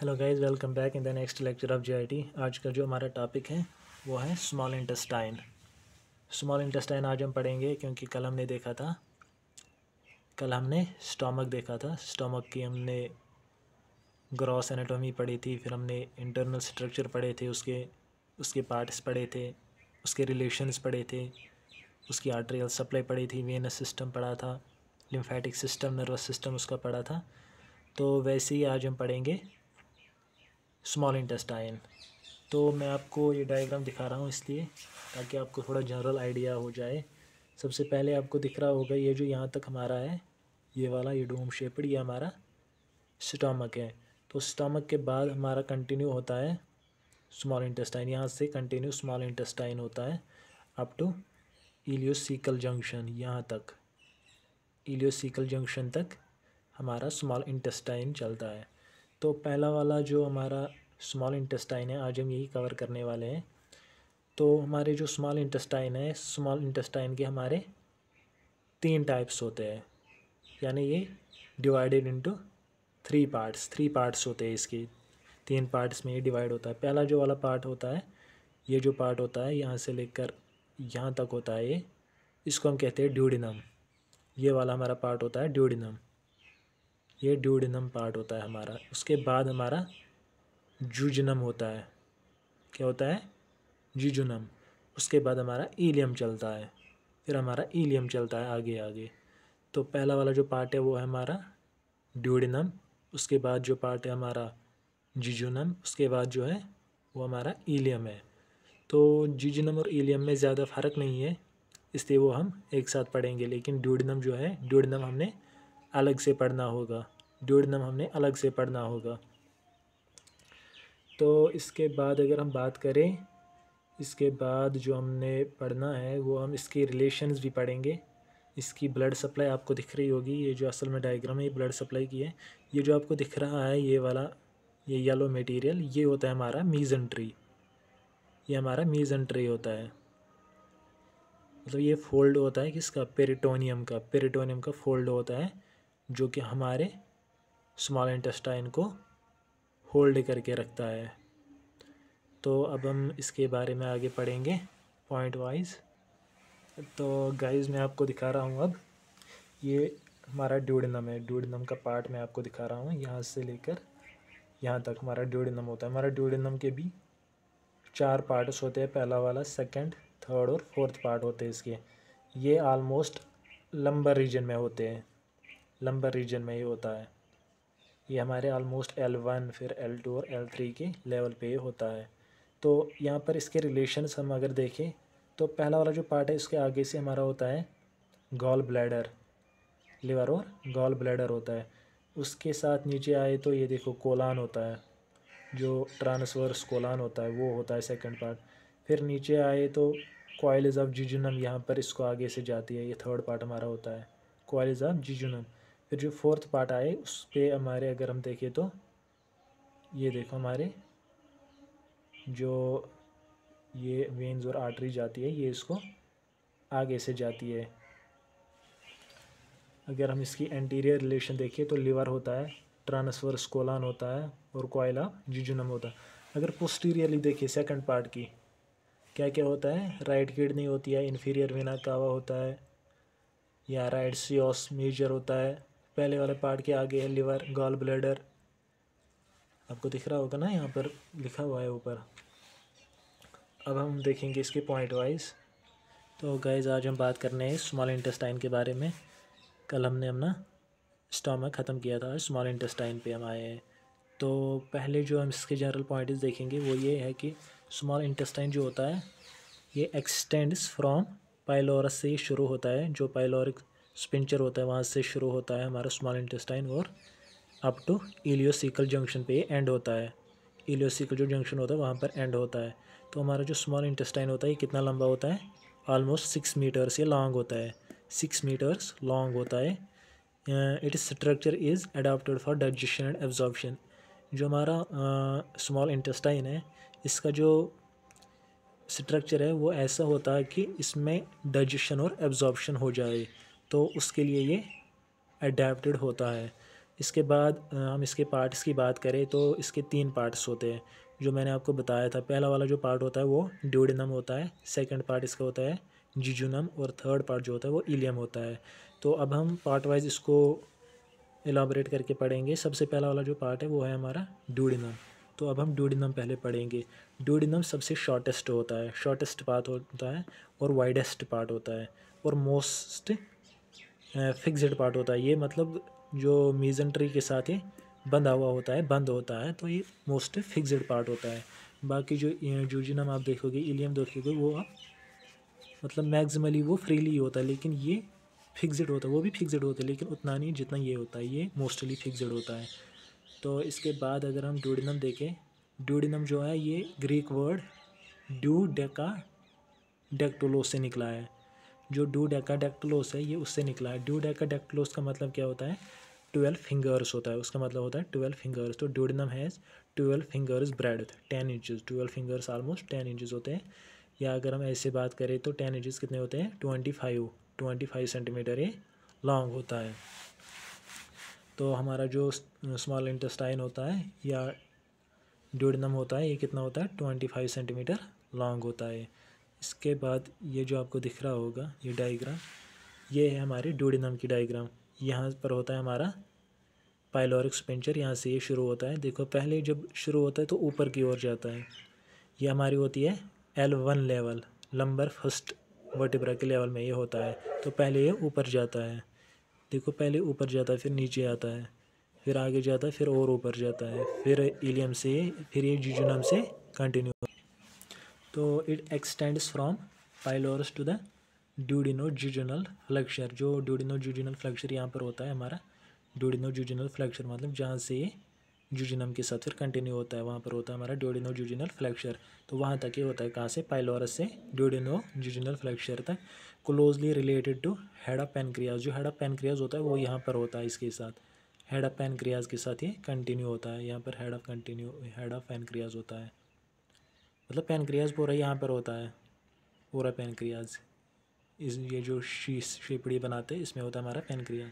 hello guys welcome back in the next lecture of GIT आज का जो हमारा टॉपिक है वो है स्मॉल इंटेस्टाइन स्मॉल इंटेस्टाइन आज हम पढ़ेंगे क्योंकि कल हमने देखा था कल हमने स्टमक देखा था स्टमक की हमने ग्रॉस एनाटॉमी पढ़ी थी फिर हमने इंटरनल स्ट्रक्चर पढ़े थे उसके उसके पार्ट्स पढ़े थे उसके रिलेशंस पढ़े थे उसकी आर्टरियल सप्लाई पढ़ी थी वेनस सिस्टम पढ़ा था लिम्फेटिक सिस्टम नर्वस सिस्टम उसका पढ़ा था तो वैसे ही आज हम पढ़ेंगे स्मॉल इंटेस्टाइन तो मैं आपको ये डायग्राम दिखा रहा हूँ इसलिए ताकि आपको थोड़ा जनरल आइडिया हो जाए सबसे पहले आपको दिख रहा होगा ये जो यहाँ तक हमारा है ये वाला ये डोम शेपड ये हमारा स्टामक है तो स्टामक के बाद हमारा कंटिन्यू होता है स्मॉल इंटेस्टाइन यहाँ से कंटिन्यू स्मॉल इंटेस्टाइन होता है अप टू इलियोसिकल जंक्शन यहाँ तक इलियोसिकल जंक्शन तक हमारा स्मॉल इंटेस्टाइन चलता है तो पहला वाला जो हमारा स्मॉल इंटेस्टाइन है आज हम यही कवर करने वाले हैं तो हमारे जो स्मॉल इंटेस्टाइन है स्मॉल इंटेस्टाइन के हमारे तीन टाइप्स होते हैं यानी ये divided into three parts three parts होते हैं इसके तीन पार्ट्स में ये डिवाइड होता है पहला जो वाला पार्ट होता है ये जो पार्ट होता है यहाँ से लेकर यहाँ तक होता है ये इसको हम कहते हैं ड्यूडिनम ये वाला हमारा पार्ट होता है ड्यूडिनम ये ड्यूडिनम पार्ट होता है हमारा उसके बाद हमारा जूजनम होता है क्या होता है जीजुनम उसके बाद हमारा ईलियम चलता है फिर हमारा ईलियम चलता है आगे आगे तो पहला वाला जो पार्ट है वो है हमारा ड्यूडिनम उसके बाद जो पार्ट है हमारा जीजुनम उसके बाद जो है वो हमारा ईलियम है तो जीजुनम और ईलियम में ज़्यादा फ़र्क नहीं है इसलिए वो हम एक साथ पढ़ेंगे लेकिन ड्यूडिनम जो है ड्यूडनम हमने अलग से पढ़ना होगा ड्यूडनम हमने अलग से पढ़ना होगा तो इसके बाद अगर हम बात करें इसके बाद जो हमने पढ़ना है वो हम इसके रिलेशंस भी पढ़ेंगे इसकी ब्लड सप्लाई आपको दिख रही होगी ये जो असल में डायग्राम है ये ब्लड सप्लाई की है ये जो आपको दिख रहा है ये वाला ये येलो मटेरियल ये होता है हमारा मीजन ट्री ये हमारा मीजन ट्री होता है मतलब ये फोल्ड होता है किसका पेरिटोनियम का पेरिटोनियम का फोल्ड होता है जो कि हमारे स्मॉल इंटेस्टाइन को होल्ड करके रखता है तो अब हम इसके बारे में आगे पढ़ेंगे पॉइंट वाइज तो गाइस मैं आपको दिखा रहा हूँ अब ये हमारा ड्यूडनम है ड्यूडनम का पार्ट मैं आपको दिखा रहा हूँ यहाँ से लेकर यहाँ तक हमारा ड्यूडनम होता है हमारा ड्यूडनम के भी चार पार्ट्स होते हैं पहला वाला सेकंड थर्ड और फोर्थ पार्ट होते हैं इसके ये आलमोस्ट लंबर रीजन में होते हैं लंबर रीजन में ही होता है ये हमारे आलमोस्ट एल वन फिर एल टू और एल थ्री के लेवल पे होता है तो यहाँ पर इसके रिलेशन हम अगर देखें तो पहला वाला जो पार्ट है इसके आगे से हमारा होता है गॉल ब्लैडर लिवर और गॉल ब्लैडर होता है उसके साथ नीचे आए तो ये देखो कोलान होता है जो ट्रांसवर्स कोलान होता है वो होता है सेकंड पार्ट फिर नीचे आए तो कोयलज ऑफ जिजुनम यहाँ पर इसको आगे से जाती है ये थर्ड पार्ट हमारा होता है कोयलज ऑफ जिजुनम फिर जो फोर्थ पार्ट आए उस पर हमारे अगर हम देखें तो ये देखो हमारे जो ये वेंस और आर्टरी जाती है ये इसको आगे से जाती है अगर हम इसकी एंटीरियर रिलेशन देखिए तो लीवर होता है ट्रांसवर्स कोलान होता है और कोयला जिजुनम होता है अगर पोस्टीरियरली देखिए सेकंड पार्ट की क्या क्या होता है राइट किडनी होती है इन्फीरियर वेना कावा होता है या राइट सियोस मेजर होता है पहले वाले पार्ट के आगे है लिवर गॉल ब्लेडर आपको दिख रहा होगा ना यहाँ पर लिखा हुआ है ऊपर अब हम देखेंगे इसके पॉइंट वाइज तो गाइज आज हम बात करने हैं स्मॉल इंटेस्टाइन के बारे में कल हमने अपना स्टमक ख़त्म किया था स्मॉल इंटेस्टाइन पे हम आए हैं तो पहले जो हम इसके जनरल पॉइंट देखेंगे वो ये है कि स्मॉल इंटेस्टाइन जो होता है ये एक्सटेंड्स फ्रॉम पाइलोरस से शुरू होता है जो पाइलोरिक स्पिंचर होता है वहाँ से शुरू होता है हमारा स्मॉल इंटेस्टाइन और अप टू इलियोसिकल जंक्शन पे एंड होता है इलियोसिकल जो जंक्शन होता है वहाँ पर एंड होता है तो हमारा जो स्मॉल इंटेस्टाइन होता है ये कितना लंबा होता है ऑलमोस्ट सिक्स मीटर्स ये लॉन्ग होता है सिक्स मीटर्स लॉन्ग होता है it structure is adapted for digestion and absorption जो हमारा स्मॉल uh, इंटेस्टाइन है इसका जो स्ट्रक्चर है वो ऐसा होता है कि इसमें डाइजेशन और एब्जॉर्बशन हो जाए तो उसके लिए ये अडेप्टड होता है इसके बाद हम इसके पार्ट्स की बात करें तो इसके तीन पार्ट्स होते हैं जो मैंने आपको बताया था पहला वाला जो पार्ट होता है वो ड्यूडिनम होता है सेकंड पार्ट इसका होता है जिजुनम और थर्ड पार्ट जो होता है वो इलियम होता है तो अब हम पार्ट वाइज इसको एलाबरेट करके पढ़ेंगे सबसे पहला वाला जो पार्ट है वो है हमारा ड्यूडिनम तो अब हम ड्यूडिनम पहले पढ़ेंगे ड्यूडिनम सबसे शॉर्टेस्ट होता है शॉर्टेस्ट पार्ट होता है और वाइडेस्ट पार्ट होता है और मोस्ट फिक्सड पार्ट होता है ये मतलब जो मीजेंट्री के साथ ही बंधा हुआ होता है बंद होता है तो ये मोस्ट फिक्सड पार्ट होता है बाकी जो जूजिनम आप देखोगे इलियम देखोगे वो आप मतलब मैक्सिमली वो फ्रीली होता है लेकिन ये फिक्सड होता है वो भी फिक्सड होता है लेकिन उतना नहीं जितना ये होता है ये मोस्टली फिक्सड होता है तो इसके बाद अगर हम ड्यूडिनम देखें ड्यूडिनम जो है ये ग्रीक वर्ड ड्यू डेका डेक्टोलो से निकला है जो डू डेकाडेक्टलोस है ये उससे निकला है डू का मतलब क्या होता है ट्वेल्व फिंगर्स होता है उसका मतलब होता है ट्वेल्व फिंगर्स तो duodenum has twelve fingers breadth ten inches twelve fingers almost ten inches होते हैं या अगर हम ऐसे बात करें तो टेन इंचज़ कितने होते हैं twenty five twenty five centimetre ये लॉन्ग होता है तो हमारा जो स्मॉल इंटेस्टाइन होता है या ड्यूडनम होता है ये कितना होता है ट्वेंटी फाइव सेंटीमीटर लॉन्ग होता है इसके बाद ये जो आपको दिख रहा होगा ये डायग्राम ये है हमारी डोडिनम की डायग्राम यहाँ पर होता है हमारा पाइलोरिक स्पेंचर यहाँ से ये शुरू होता है देखो पहले जब शुरू होता है तो ऊपर की ओर जाता है ये हमारी होती है L one level lumbar first vertebra के लेवल में ये होता है तो पहले ये ऊपर जाता है देखो पहले ऊपर जाता है फिर नीचे आता है फिर आगे जाता है फिर और ऊपर जाता है फिर इलियम से फिर ये जीजुनम से कंटिन्यू तो it extends from pylorus to the duodenojejunal flexure जो ड्यूडिनो जूजनल फ्लक्चर यहाँ पर होता है हमारा ड्यूडिनो जूजनल फ्लक्चर मतलब जहाँ से ये जूजिनम के साथ फिर कंटिन्यू होता है वहाँ पर होता है हमारा ड्यूडिनो जूजनल फ्लैक्चर तो वहाँ तक ये होता है कहाँ से पाइलोरस से ड्यूडिनो जूजनल फ्लैक्शर तक closely related to head of pancreas जो हेड ऑफ पेनक्रियाज होता है वो यहाँ पर होता है इसके साथ हेड ऑफ पेनक्रियाज के साथ ये कंटिन्यू होता है यहाँ पर head of continue head of pancreas होता है मतलब पेनक्रियाज पूरा यहाँ पर होता है पूरा पेनक्रियाज इस ये जो शीश शेपड़ी बनाते हैं इसमें होता है हमारा पेनक्रिया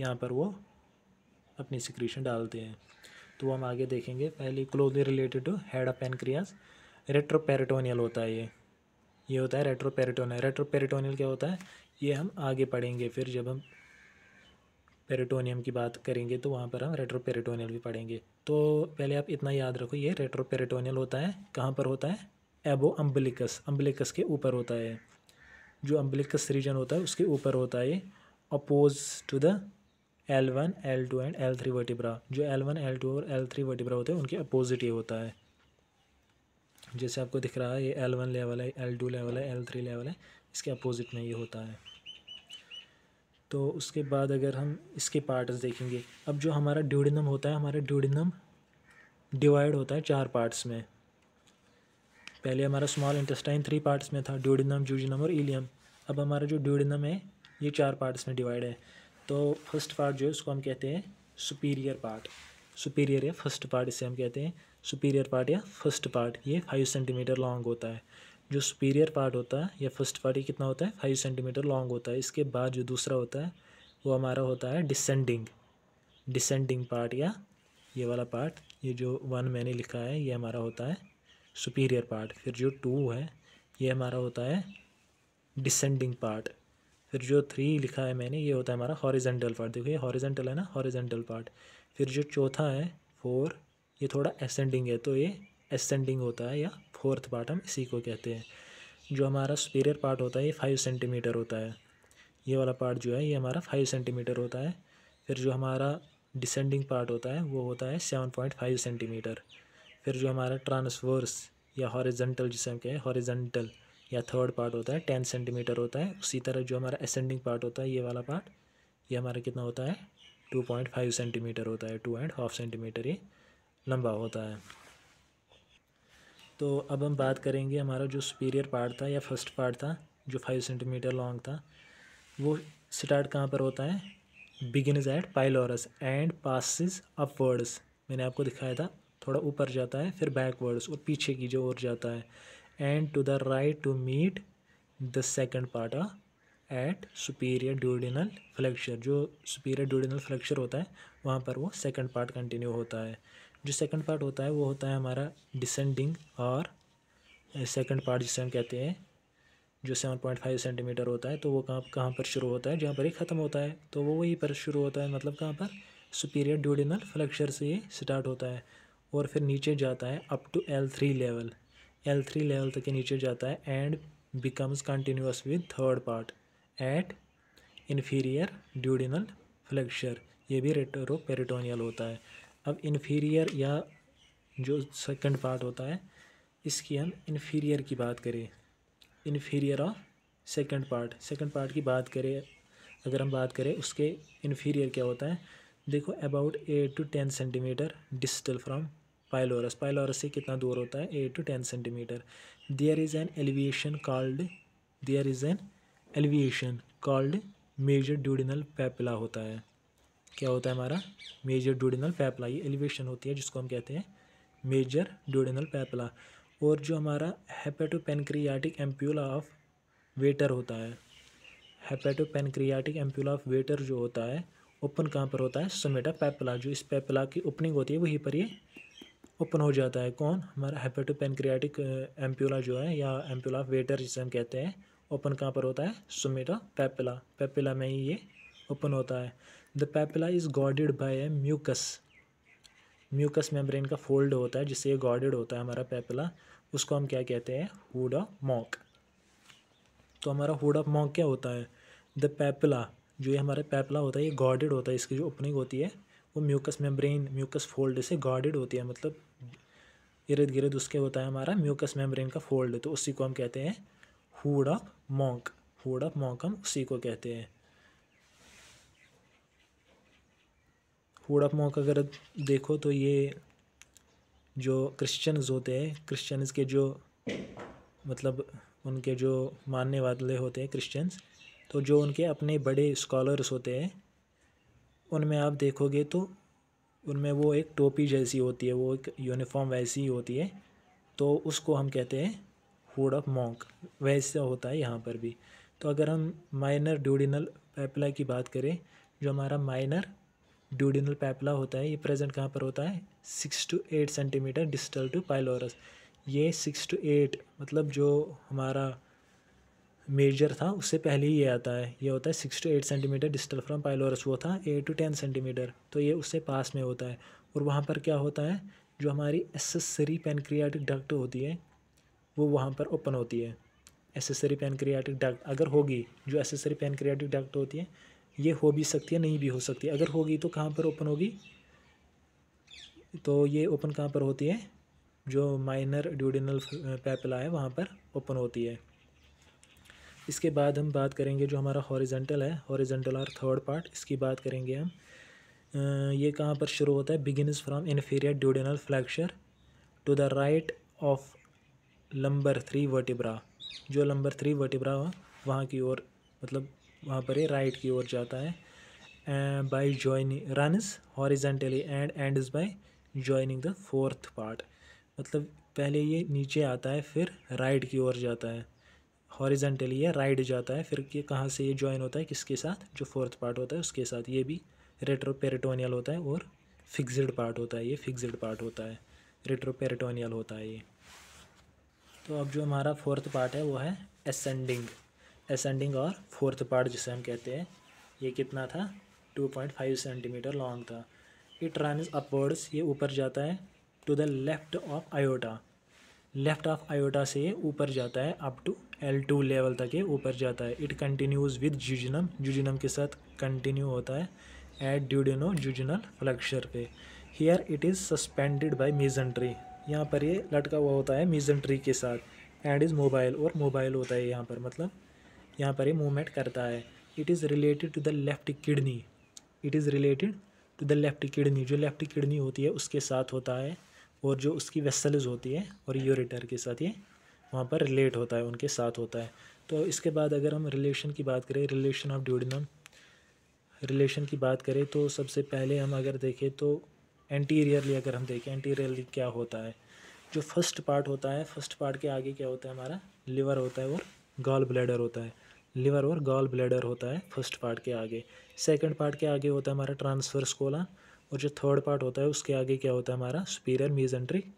यहाँ पर वो अपनी सिक्रीशन डालते हैं तो हम आगे देखेंगे पहले closely related to head of pancreas retroperitoneal होता है ये ये होता है रेट्रोपेरिटोनियल रेट्रोपेरिटोनियल क्या होता है ये हम आगे पढ़ेंगे फिर जब हम पेरिटोनियम की बात करेंगे तो वहाँ पर हम रेट्रो पेरिटोनियल भी पढ़ेंगे तो पहले आप इतना याद रखो ये रेट्रो पेरिटोनियल होता है कहाँ पर होता है एबो अम्बलिकस अम्बलिकस के ऊपर होता है जो अम्बलिकस रीजन होता है उसके ऊपर होता है oppose to the L one L two and L three vertebra जो एल वन एल टू और एल थ्री वर्टिब्रा होते हैं उनके अपोजिट ये होता है जैसे आपको दिख रहा है ये एल वन लेवल है एल टू लेवल है एल थ्री लेवल है इसके अपोजिट में ये होता है तो उसके बाद अगर हम इसके पार्ट्स देखेंगे अब जो हमारा ड्यूडिनम होता है हमारा ड्यूडिनम डिवाइड होता है चार पार्ट्स में पहले हमारा स्मॉल इंटेस्टाइन थ्री पार्ट्स में था ड्यूडिनम जूजिनम और इलियम अब हमारा जो ड्यूडिनम है ये चार पार्ट्स में डिवाइड है तो फर्स्ट पार्ट जो है उसको हम कहते हैं सुपीरियर पार्ट सुपीरियर या फर्स्ट पार्ट इसे हम कहते हैं सुपीरियर पार्ट या फर्स्ट पार्ट ये फाइव सेंटीमीटर लॉन्ग होता है जो सुपीरियर पार्ट होता है या फर्स्ट पार्ट ये कितना होता है फाइव सेंटीमीटर लॉन्ग होता है इसके बाद जो दूसरा होता है वो हमारा होता है डिसेंडिंग डिसेंडिंग पार्ट या ये वाला पार्ट ये जो वन मैंने लिखा है ये हमारा होता है सुपीरियर पार्ट फिर जो टू है ये हमारा होता है डिसेंडिंग पार्ट फिर जो थ्री लिखा है मैंने ये होता है हमारा हॉरिजेंटल पार्ट देखो ये हॉरिजेंटल है ना हॉरिजेंटल पार्ट फिर जो चौथा है फोर ये थोड़ा एसेंडिंग है तो ये एसेंडिंग होता है या फोर्थ पार्ट हम इसी को कहते हैं जो हमारा सुपीरियर पार्ट होता है ये फाइव सेंटीमीटर होता है ये वाला पार्ट जो है ये हमारा फाइव सेंटीमीटर होता है फिर जो हमारा डिसेंडिंग पार्ट होता है वो होता है सेवन पॉइंट फाइव सेंटीमीटर फिर जो हमारा ट्रांसवर्स या हॉरिजेंटल जिसे हम कहें हॉरिजेंटल या थर्ड पार्ट होता है टेन सेंटीमीटर होता है उसी तरह जो हमारा असेंडिंग पार्ट होता है ये वाला पार्ट ये हमारा कितना होता है टू पॉइंट फाइव सेंटीमीटर होता है टू एंड हाफ सेंटीमीटर ये लंबा होता है तो अब हम बात करेंगे हमारा जो सुपीरियर पार्ट था या फर्स्ट पार्ट था जो फाइव सेंटीमीटर लॉन्ग था वो स्टार्ट कहाँ पर होता है begins at pylorus and passes upwards मैंने आपको दिखाया था थोड़ा ऊपर जाता है फिर बैकवर्ड्स और पीछे की जो ओर जाता है and to the right to meet the second part at superior duodenal flexure जो सुपीरियर ड्यूडिनल फ्लैक्चर होता है वहाँ पर वो सेकेंड पार्ट कंटिन्यू होता है जो सेकंड पार्ट होता है वो होता है हमारा डिसेंडिंग और सेकंड पार्ट जिसे हम कहते हैं जो सेवन पॉइंट फाइव सेंटीमीटर होता है तो वो कहाँ कहाँ पर शुरू होता है जहाँ पर ही ख़त्म होता है तो वो वहीं पर शुरू होता है मतलब कहाँ पर सुपीरियर ड्यूडिनल फ्लेक्चर से ये स्टार्ट होता है और फिर नीचे जाता है up to L three level L three level तक के नीचे जाता है and becomes continuous with third part at inferior duodenal flexure ये भी पेरिटोनियल होता है अब इन्फीरियर या जो सेकंड पार्ट होता है इसकी हम इन्फीरियर की बात करें इन्फीरियर और सेकंड पार्ट सेकंड पार्ट की बात करें अगर हम बात करें उसके इन्फीरियर क्या होता है देखो about eight to ten centimetre distal from pylorus pylorus से कितना दूर होता है eight to ten centimetre there is an elevation called there is an elevation called major duodenal papilla होता है क्या होता है हमारा मेजर ड्यूडिनल पैपला ये एलिवेशन होती है जिसको हम कहते हैं मेजर ड्यूडिनल पैपला और जो हमारा पेनक्रियाटिक एम्प्यूला ऑफ वेटर होता है पेनक्रियाटिक एम्प्यूला ऑफ वेटर जो होता है ओपन कहाँ पर होता है समेटा पैपला जो इस पैपला की ओपनिंग होती है वहीं पर ये ओपन हो जाता है कौन हमारा पेनक्रियाटिक एम्प्यूला जो है या एम्प्यूला ऑफ वेटर जिसे हम कहते हैं ओपन कहाँ पर होता है सुमेटा पैपला पैपला में ही ये ओपन होता है the papilla is guarded by a mucous mucous membrane का फोल्ड होता है जिससे ये गॉडेड होता है हमारा पेपिला उसको हम क्या कहते हैं हुड ऑफ मॉक तो हमारा हुड ऑफ मॉक क्या होता है द पेपिला जो ये हमारा पेपिला होता है ये गॉडेड होता है इसकी जो ओपनिंग होती है वो म्यूकस मेम्ब्रेन म्यूकस फोल्ड से गॉडेड होती है मतलब इर्द गिर्द उसके होता है हमारा म्यूकस मेम्ब्रेन का फोल्ड तो उसी को हम कहते हैं hood of mock hood of mock हम उसी को कहते हैं फूड ऑफ मॉक अगर देखो तो ये जो क्रिश्चियंस होते हैं क्रिश्चियंस के जो मतलब उनके जो मानने वाले होते हैं क्रिश्चियंस तो जो उनके अपने बड़े स्कॉलर्स होते हैं उनमें आप देखोगे तो उनमें वो एक टोपी जैसी होती है वो एक यूनिफॉर्म वैसी ही होती है तो उसको हम कहते हैं फूड ऑफ मॉन्क वैसा होता है यहाँ पर भी तो अगर हम माइनर ड्यूडिनल पैपला की बात करें जो हमारा माइनर ड्यूडिनल पैपला होता है ये प्रेजेंट कहाँ पर होता है six to eight centimetre distal to pylorus ये सिक्स टू एट मतलब जो हमारा मेजर था उससे पहले ही ये आता है ये होता है six to eight centimetre distal from pylorus वो था एट टू टेन सेंटीमीटर तो ये उससे पास में होता है और वहाँ पर क्या होता है जो हमारी एसेसरी पेनक्रियाटिक डक्ट होती है वो वहाँ पर ओपन होती है एसेसरी पेनक्रियाटिक डक्ट अगर होगी जो एसेसरी पेनक्रियाटिक डक्ट होती है ये हो भी सकती है नहीं भी हो सकती अगर होगी तो कहाँ पर ओपन होगी तो ये ओपन कहाँ पर होती है जो माइनर ड्यूडिनल पैपला है वहाँ पर ओपन होती है इसके बाद हम बात करेंगे जो हमारा हॉरिजेंटल है हॉरिजेंटल और थर्ड पार्ट इसकी बात करेंगे हम ये कहाँ पर शुरू होता है begins from inferior duodenal flexure to the right of lumbar three vertebra जो लंबर थ्री वर्टिब्रा वहाँ की ओर मतलब वहाँ पर ये राइट की ओर जाता है by joining runs horizontally and and is by joining the fourth part मतलब पहले ये नीचे आता है फिर राइट की ओर जाता है हॉरिजेंटली या राइट जाता है फिर ये कहाँ से ये ज्वाइन होता है किसके साथ जो फोर्थ पार्ट होता है उसके साथ ये भी रेट्रोपेरिटोनियल होता है और फिक्सड पार्ट होता है ये फिक्सड पार्ट होता है रेट्रोपेरिटोनियल होता है ये तो अब जो हमारा फोर्थ पार्ट है वो है एसेंडिंग असेंडिंग और फोर्थ पार्ट जिसे हम कहते हैं ये कितना था two point five centimetre long था इट रनज अपवर्ड्स ये ऊपर जाता है to the left of aorta left of aorta से ये ऊपर जाता है up to L two level तक ये ऊपर जाता है it continues with jejunum jejunum के साथ कंटिन्यू होता है एट ड्यूडिनो जूजिनल फ्लक्चर पे here it is suspended mesentery यहाँ पर ये लटका हुआ होता है ट्री के साथ एंड इज़ मोबाइल और मोबाइल होता है यहाँ पर मतलब यहाँ पर ये मूवमेंट करता है it is related to the left kidney it is related to the left kidney जो लेफ़्ट किडनी होती है उसके साथ होता है और जो उसकी वेसल्स होती है और यूरेटर के साथ ये वहाँ पर रिलेट होता है उनके साथ होता है तो इसके बाद अगर हम रिलेशन की बात करें रिलेशन ऑफ ड्यूडनम रिलेशन की बात करें तो सबसे पहले हम अगर देखें तो एंटीरियरली अगर हम देखें एंटीरियरली क्या होता है जो फर्स्ट पार्ट होता है फर्स्ट पार्ट के आगे क्या होता है हमारा लिवर होता है और गॉल ब्लैडर होता है लिवर और गॉल ब्लैडर होता है फर्स्ट पार्ट के आगे सेकंड पार्ट के आगे होता है हमारा ट्रांसफर्स कोला और जो थर्ड पार्ट होता है उसके आगे क्या होता है हमारा स्पीरियर मीजेंट्रिक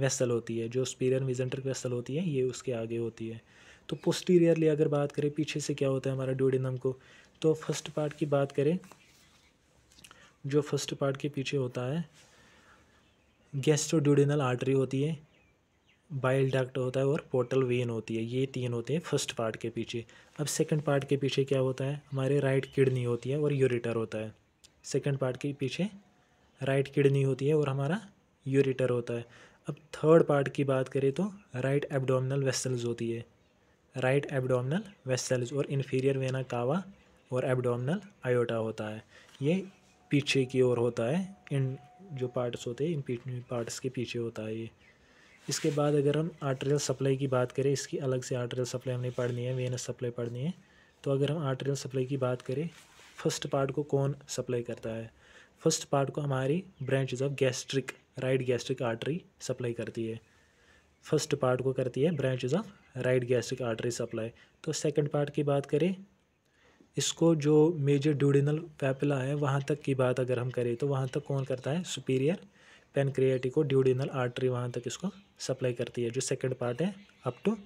वेसल होती है जो स्पीरियर मीजेंट्रिक वेसल होती है ये उसके आगे होती है तो पोस्टीरियरली अगर बात करें पीछे से क्या होता है हमारा ड्यूडिनम को तो फर्स्ट पार्ट की बात करें जो फर्स्ट पार्ट के पीछे होता है गैस्ट्रोड्यूडिनल आर्टरी होती है बाइल डक्ट होता है और पोर्टल वेन होती है ये तीन होते हैं फर्स्ट पार्ट के पीछे अब सेकंड पार्ट के पीछे क्या होता है हमारे राइट किडनी होती है और यूरिटर होता है सेकंड पार्ट के पीछे राइट किडनी होती है और हमारा यूरिटर होता है अब थर्ड पार्ट की बात करें तो राइट एबडोमिनल वेसल्स होती है राइट एबडोमिनल वेसल्स और इन्फीरियर वेना कावा और एबडोमिनल आयोटा होता है ये पीछे की ओर होता है इन जो पार्ट्स होते हैं इन पार्ट्स के पीछे होता है ये इसके बाद अगर हम आर्टरियल सप्लाई की बात करें इसकी अलग से आर्टरियल सप्लाई हमने पढ़नी है वेनस सप्लाई पढ़नी है तो अगर हम आर्टरियल सप्लाई की बात करें फर्स्ट पार्ट को कौन सप्लाई करता है फर्स्ट पार्ट को हमारी branches of gastric right gastric artery supply करती है फर्स्ट पार्ट को करती है branches of right gastric artery supply तो सेकंड पार्ट की बात करें इसको जो मेजर ड्यूडिनल पैपिला है वहाँ तक की बात अगर हम करें तो वहाँ तक कौन करता है सुपीरियर पेनक्रियाटी को ड्यूडिनल आर्टरी वहाँ तक इसको सप्लाई करती है जो सेकंड पार्ट है up to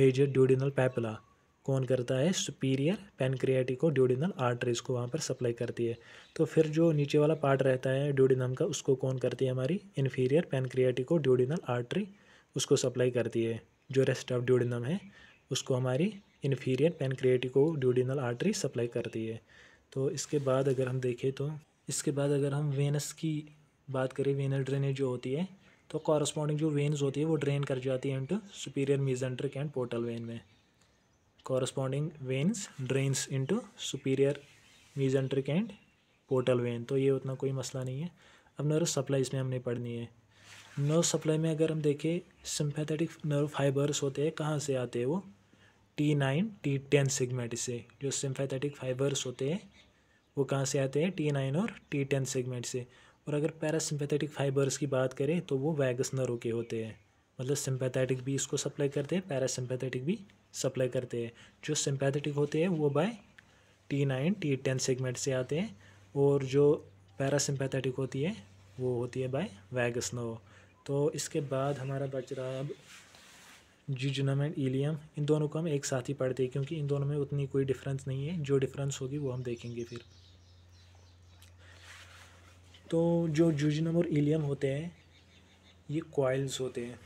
major duodenal papilla कौन करता है सुपीरियर पेनक्रियाटी को ड्यूडिनल आर्टरीज को वहाँ पर सप्लाई करती है तो फिर जो नीचे वाला पार्ट रहता है ड्यूडिनम का उसको कौन करती है हमारी इन्फीरियर पेनक्रियाटी को ड्यूडिनल आर्टरी उसको सप्लाई करती है जो रेस्ट ऑफ ड्यूडिनम है उसको हमारी इन्फीरियर पेनक्रियाटी को ड्यूडिनल आर्टरी सप्लाई करती है तो इसके बाद अगर हम देखें तो इसके बाद अगर हम वेनस की बात करें वेनर ड्रेनेज जो होती है तो कॉरस्पॉन्डिंग जो वेन्स होती है वो ड्रेन कर जाती है into superior mesenteric and portal vein में corresponding veins drains into superior mesenteric and portal vein तो ये उतना कोई मसला नहीं है अब नर्व सप्लाई इसमें हमने पढ़नी है नर्व सप्लाई में अगर हम देखें सिंपैथेटिक नर्व फाइबर्स होते हैं कहाँ से आते हैं वो T nine T ten segment से जो सिंपैथेटिक फाइबर्स होते हैं वो कहाँ से आते हैं टी नाइन और टी टेन सेगमेंट से और अगर पैरासिम्पैथेटिक फाइबर्स की बात करें तो वो वैगस नरों के होते हैं मतलब सिम्पैथेटिक भी इसको सप्लाई करते हैं पैरासिम्पैथेटिक भी सप्लाई करते हैं जो सिंपैथेटिक होते हैं वो by T nine T ten segment से आते हैं और जो पैरासिम्पैथेटिक होती है वो होती है बाय वैगस नरो तो इसके बाद हमारा बच रहा अब जूजनम एंड ईलियम इन दोनों को हम एक साथ ही पढ़ते हैं क्योंकि इन दोनों में उतनी कोई डिफरेंस नहीं है जो डिफरेंस होगी वो हम देखेंगे फिर तो जो जुजनम और एलियम होते हैं ये कॉयल्स होते हैं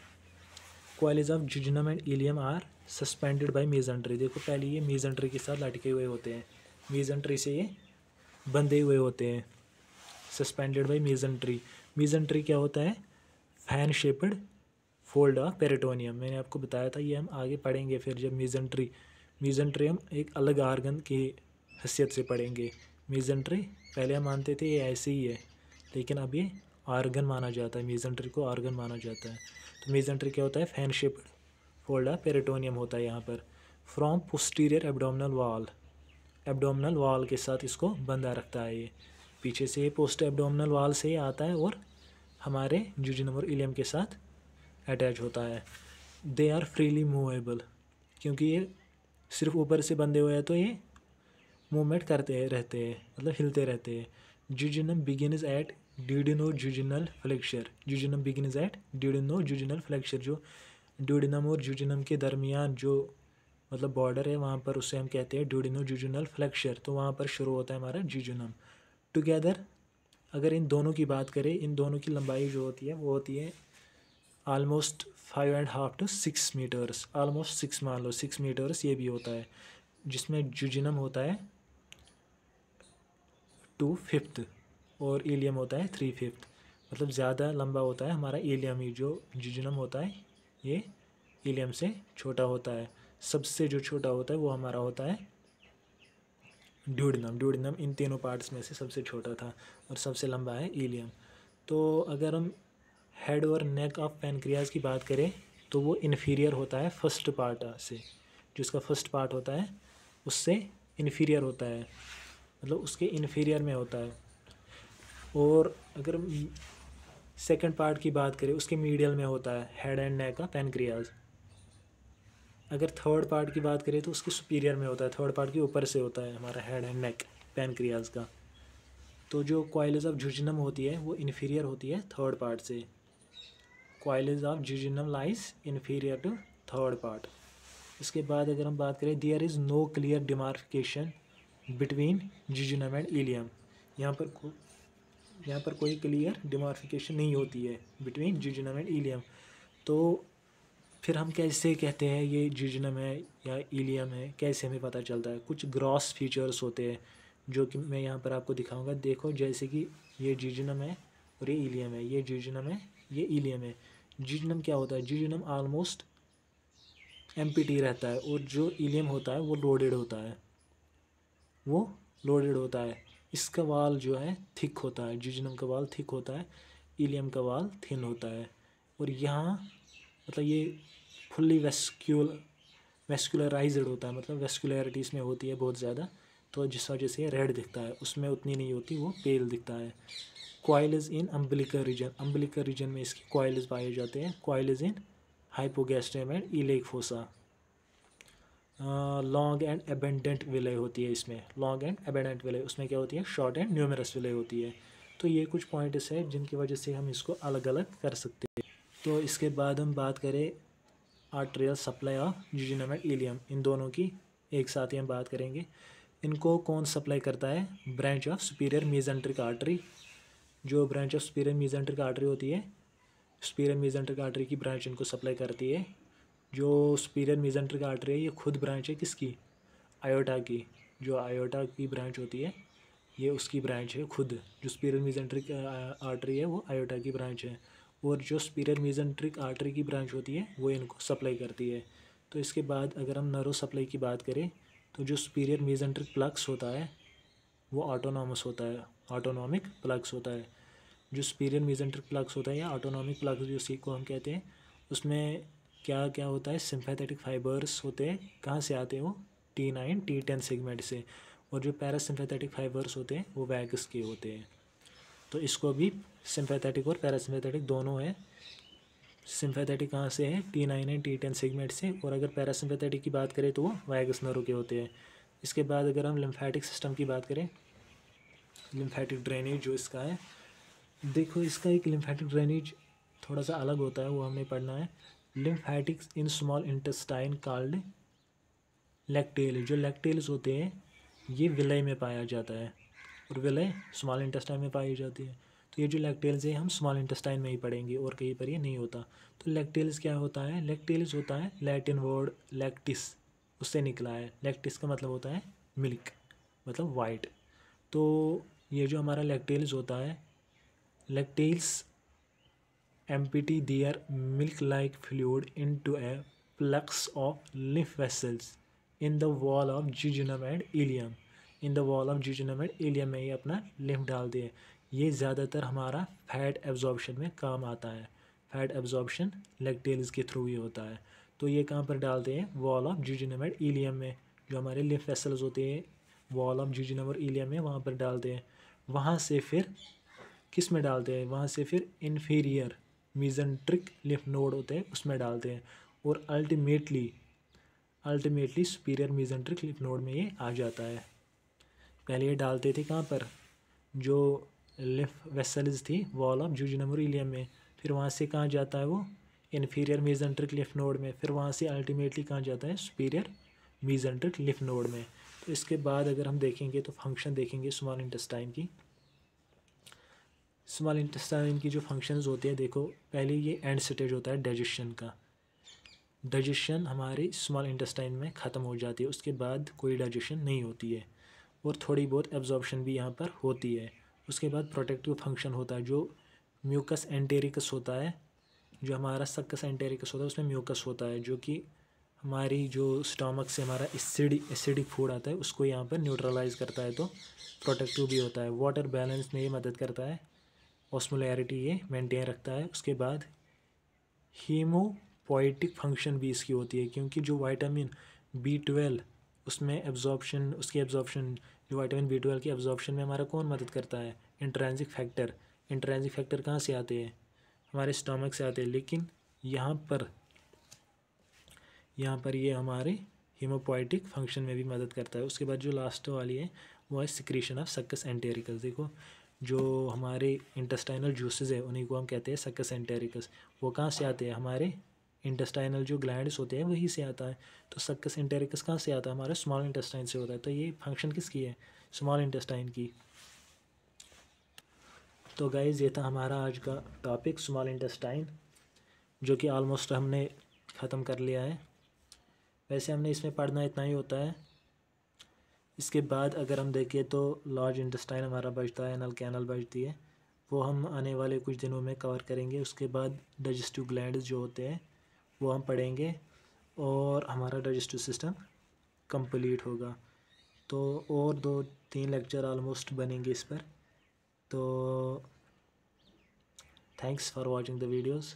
coils of jejunum and ileum are suspended by mesentery देखो पहले ये मेजेंट्री के साथ लटके हुए होते हैं मेजेंट्री से ये बंधे हुए होते हैं सस्पेंडेड बाय मेजेंट्री मेजेंट्री क्या होता है fan shaped fold of peritoneum मैंने आपको बताया था ये हम आगे पढ़ेंगे फिर जब मेजेंट्री मेजेंट्री हम एक अलग आर्गन की हैसियत से पढ़ेंगे मेजेंट्री पहले हम मानते थे ये ऐसे ही है लेकिन अब ये आर्गन माना जाता है मेजेंट्री को आर्गन माना जाता है तो मेजेंट्री क्या होता है फैन शेप्ड फोल्डा पेरेटोनियम होता है यहाँ पर from posterior abdominal wall abdominal wall के साथ इसको बंधा रखता है ये पीछे से पोस्ट एबडोमिनल वॉल से आता है और हमारे जूजिनम और इलियम के साथ अटैच होता है दे आर फ्रीली मूवेबल क्योंकि ये सिर्फ ऊपर से बंधे हुए हैं तो ये मूवमेंट करते रहते हैं मतलब हिलते रहते हैं jejunum begins at jejunal flexure jejunum begins at jejunal flexure जो ड्यूडिनम और जुजिनम के दरमियान जो मतलब बॉर्डर है वहाँ पर उसे हम कहते हैं ड्यूडिनो जुजिनल फ्लेक्शर तो वहाँ पर शुरू होता है हमारा जुजुनम टुगेदर अगर इन दोनों की बात करें इन दोनों की लंबाई जो होती है वो होती है almost five and half to six metres almost six मान लो सिक्स मीटर्स ये भी होता है जिसमें जुजिनम होता है टू फिफ्थ और एलियम होता है थ्री फिफ्थ मतलब ज़्यादा लंबा होता है हमारा एलियम ही जो जिजनम होता है ये एलियम से छोटा होता है सबसे जो छोटा होता है वो हमारा होता है ड्यूडनम ड्यूडनम इन तीनों पार्ट्स में से सबसे छोटा था और सबसे लंबा है एलियम तो अगर हम हेड और नेक ऑफ पेनक्रियाज की बात करें तो वो इन्फीरियर होता है फर्स्ट पार्ट से जिसका फर्स्ट पार्ट होता है उससे इन्फीरियर होता है मतलब उसके इन्फीरियर में होता है और अगर सेकंड पार्ट की बात करें उसके मीडियल में होता है हेड एंड नेक का पेनक्रियाज अगर थर्ड पार्ट की बात करें तो उसके सुपीरियर में होता है थर्ड पार्ट के ऊपर से होता है हमारा हेड एंड नेक पेनक्रियाज का तो जो कोयलेज ऑफ जुजनम होती है वो इन्फीरियर होती है थर्ड पार्ट से coils of jejunum lies inferior to third part इसके बाद अगर हम बात करें there is no clear demarcation between jejunum and ileum यहाँ पर यहाँ पर कोई क्लियर डिमार्फिकेशन नहीं होती है बिटवीन जीजनम एंड ईलियम तो फिर हम कैसे कहते हैं ये जीजनम है या ईलियम है कैसे हमें पता चलता है कुछ ग्रॉस फीचर्स होते हैं जो कि मैं यहाँ पर आपको दिखाऊंगा देखो जैसे कि ये जीजनम है और ये ईलियम है ये जीजनम है ये ईलियम है जीजनम क्या होता है जीजनम आलमोस्ट एम रहता है और जो ईलियम होता है वो लोडेड होता है वो लोडेड होता है इसका वाल जो है थिक होता है जिजनम का वाल थिक होता है इलियम का वाल थिन होता है और यहाँ मतलब ये फुल्ली वेस्क्यूल वेस्कुलराइज्ड होता है मतलब वेस्कुलरिटी इसमें होती है बहुत ज़्यादा तो जिस वजह से रेड दिखता है उसमें उतनी नहीं होती वो पेल दिखता है coils in umbilical region umbilical region में इसके कोयल्स पाए जाते हैं coils in hypogastrium and iliac fossa long and abundant villi होती है इसमें लॉन्ग एंड एबेंडेंट विलय उसमें क्या होती है शॉर्ट एंड न्यूमरस विलय होती है तो ये कुछ पॉइंट्स है जिनकी वजह से हम इसको अलग अलग कर सकते हैं तो इसके बाद हम बात करें arterial supply of jejunum and ileum इन दोनों की एक साथ ही हम बात करेंगे इनको कौन सप्लाई करता है branch of superior mesenteric artery जो branch of superior mesenteric artery होती है सुपीरियर मीजेंट्रिक आर्टरी की ब्रांच इनको सप्लाई करती है जो सुपीरियर मेजेंटर का आर्टरी है ये खुद ब्रांच है किसकी आयोटा की जो आयोटा की ब्रांच होती है ये उसकी ब्रांच है खुद जो स्पीरियर मेजेंट्रिक आर्टरी है वो आयोटा की ब्रांच है और जो स्पीरियर मेजेंट्रिक आर्टरी की ब्रांच होती है वो इनको सप्लाई करती है तो इसके बाद अगर हम नर्व सप्लाई की बात करें तो जो स्पीरियर मेजेंट्रिक प्लक्स होता है वो ऑटोनॉमस होता है ऑटोनॉमिक प्लक्स होता है जो स्पीरियर मेजेंट्रिक प्लक्स होता है या ऑटोनॉमिक प्लक्स जो सी को हम कहते हैं उसमें क्या क्या होता है सिंपैथेटिक फाइबर्स होते हैं कहाँ से आते हैं वो T nine T ten segment से और जो पैरासिम्पैथेटिक फाइबर्स होते हैं वो वैगस के होते हैं तो इसको भी सिंपैथेटिक और पैरासिम्पैथेटिक दोनों है सिंपैथेटिक कहाँ से है T nine and T ten segment से और अगर पैरासिम्पैथेटिक की बात करें तो वो वायगस नरों के होते हैं इसके बाद अगर हम लिम्फैटिक सिस्टम की बात करें लिम्फैटिक ड्रेनेज जो इसका है देखो इसका एक लिम्फैटिक ड्रेनेज थोड़ा सा अलग होता है वो हमें पढ़ना है lymphatics in small intestine called lacteal जो लेक्टेल्स होते हैं ये विलय में पाया जाता है और विलय स्मॉल इंटेस्टाइन में पाई जाती है तो ये जो लेक्टेल्स है हम स्मॉल इंटेस्टाइन में ही पढ़ेंगे और कहीं पर ये नहीं होता तो लेक्टेल्स क्या होता है लेकटेल्स होता है लैटिन वर्ड लैक्टिस उससे निकला है लैक्टिस का मतलब होता है मिल्क मतलब वाइट तो ये जो हमारा लेक्टेल्स होता है lacteals empty milk like fluid into a plexus of lymph vessels in the wall of jejunum and ileum in the wall of jejunum and ileum में ही अपना लिफ डाल दिए ये ज़्यादातर हमारा फैट एब्जॉर्बशन में काम आता है फैट एब्जॉर्बशन लेगटेल्स के थ्रू ही होता है तो ये कहाँ पर डालते हैं wall of jejunum and ileum में जो हमारे लिफ वेसल्स होते हैं वॉल ऑफ जूजनम और एलियम में वहाँ पर डालते हैं वहाँ से फिर किस में डालते हैं वहाँ से फिर इन्फीरियर मीजेंट्रिक लिफ नोड होते हैं उसमें डालते हैं और ultimately ultimately superior मीजेंट्रिक leaf node में ये आ जाता है पहले ये डालते थे कहाँ पर जो लिफ वेसल्स थी वॉल ऑफ इलियम में फिर वहाँ से कहाँ जाता है वो इन्फीरियर मीजेंट्रिक लिफ नोड में फिर वहाँ से अल्टीमेटली कहाँ जाता है सुपीरियर मीजेंट्रिक लिफ नोड में तो इसके बाद अगर हम देखेंगे तो फंक्शन देखेंगे स्मॉल इंटेस्टाइन की स्मॉल इंटेस्टाइन की जो फंक्शंस होते हैं देखो पहले ये एंड स्टेज होता है डाइजेशन का डाइजेशन हमारे स्मॉल इंटेस्टाइन में ख़त्म हो जाती है उसके बाद कोई डाइजेशन नहीं होती है और थोड़ी बहुत एब्जॉर्बशन भी यहाँ पर होती है उसके बाद प्रोटेक्टिव फंक्शन होता है जो म्यूकस एंटेरिकस होता है जो हमारा सक्कस एंटेरिकस होता है उसमें म्यूकस होता है जो कि हमारी जो स्टामक से हमारा एसिडिक एसिडिक फूड आता है उसको यहाँ पर न्यूट्रलाइज करता है तो प्रोटेक्टिव भी होता है वाटर बैलेंस में ये मदद करता है ऑस्मोलैरिटी ये मेंटेन रखता है उसके बाद हीमोपोइटिक फंक्शन भी इसकी होती है क्योंकि जो वाइटामिन बी ट्वेल्व उसमें एब्जॉर्प्शन उसकी एब्जॉर्बशन जो वाइटामिन बी ट्वेल्व की एब्जॉर्बशन में हमारा कौन मदद करता है इंट्रेंसिक फैक्टर इंट्रेंसिक फैक्टर कहाँ से आते हैं हमारे स्टमक से आते हैं लेकिन यहाँ पर यहाँ पर ये यह हमारे हीमोपोइटिक फंक्शन में भी मदद करता है उसके बाद जो लास्ट वाली है वो है सिक्रीशन ऑफ सक्कस एंटेरिकल देखो जो हमारे इंटेस्टाइनल जूसेज है उन्हीं को हम कहते हैं सक्कस एंटेरिकस वो कहाँ से आते हैं हमारे इंटेस्टाइनल जो ग्लैंड्स होते हैं वहीं से आता है तो सक्कस इंटेरिकस कहाँ से आता है हमारा स्मॉल इंटेस्टाइन से होता है तो ये फंक्शन किसकी है स्मॉल इंटेस्टाइन की तो गाइज़ ये था हमारा आज का टॉपिक स्मॉल इंटेस्टाइन जो कि आलमोस्ट हमने ख़त्म कर लिया है वैसे हमने इसमें पढ़ना इतना ही होता है इसके बाद अगर हम देखें तो लार्ज इंटेस्टाइन हमारा बचता है नल कैनल बचती है वो हम आने वाले कुछ दिनों में कवर करेंगे उसके बाद डाइजेस्टिव ग्लैंड जो होते हैं वो हम पढ़ेंगे और हमारा डाइजेस्टिव सिस्टम कंप्लीट होगा तो और दो तीन लेक्चर आलमोस्ट बनेंगे इस पर तो thanks for watching the videos